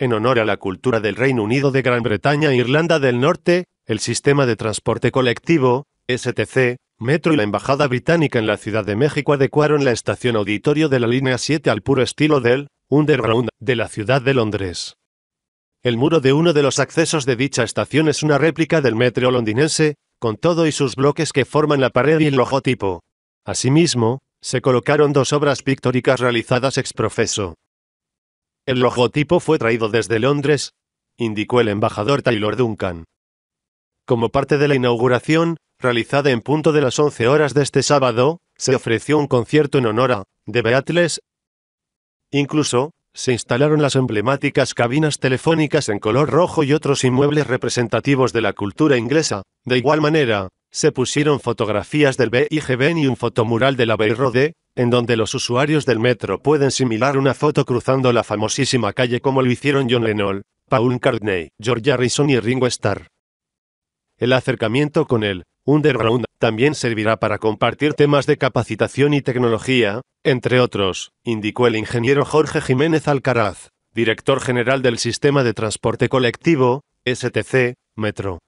En honor a la cultura del Reino Unido de Gran Bretaña e Irlanda del Norte, el sistema de transporte colectivo, STC, Metro y la Embajada Británica en la Ciudad de México adecuaron la estación auditorio de la línea 7 al puro estilo del Underground de la ciudad de Londres. El muro de uno de los accesos de dicha estación es una réplica del metro londinense, con todo y sus bloques que forman la pared y el logotipo. Asimismo, se colocaron dos obras pictóricas realizadas ex profeso. El logotipo fue traído desde Londres, indicó el embajador Taylor Duncan. Como parte de la inauguración, realizada en punto de las 11 horas de este sábado, se ofreció un concierto en honor a The Beatles. Incluso, se instalaron las emblemáticas cabinas telefónicas en color rojo y otros inmuebles representativos de la cultura inglesa. De igual manera, se pusieron fotografías del B.I.G.B.N. y un fotomural de la Bay en donde los usuarios del metro pueden simular una foto cruzando la famosísima calle como lo hicieron John Lennon, Paul McCartney, George Harrison y Ringo Starr. El acercamiento con el Underground también servirá para compartir temas de capacitación y tecnología, entre otros, indicó el ingeniero Jorge Jiménez Alcaraz, director general del Sistema de Transporte Colectivo, STC, Metro.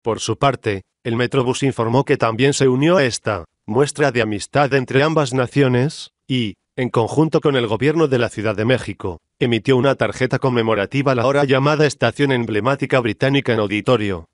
Por su parte, el Metrobús informó que también se unió a esta muestra de amistad entre ambas naciones, y, en conjunto con el gobierno de la Ciudad de México, emitió una tarjeta conmemorativa a la hora llamada Estación Emblemática Británica en Auditorio,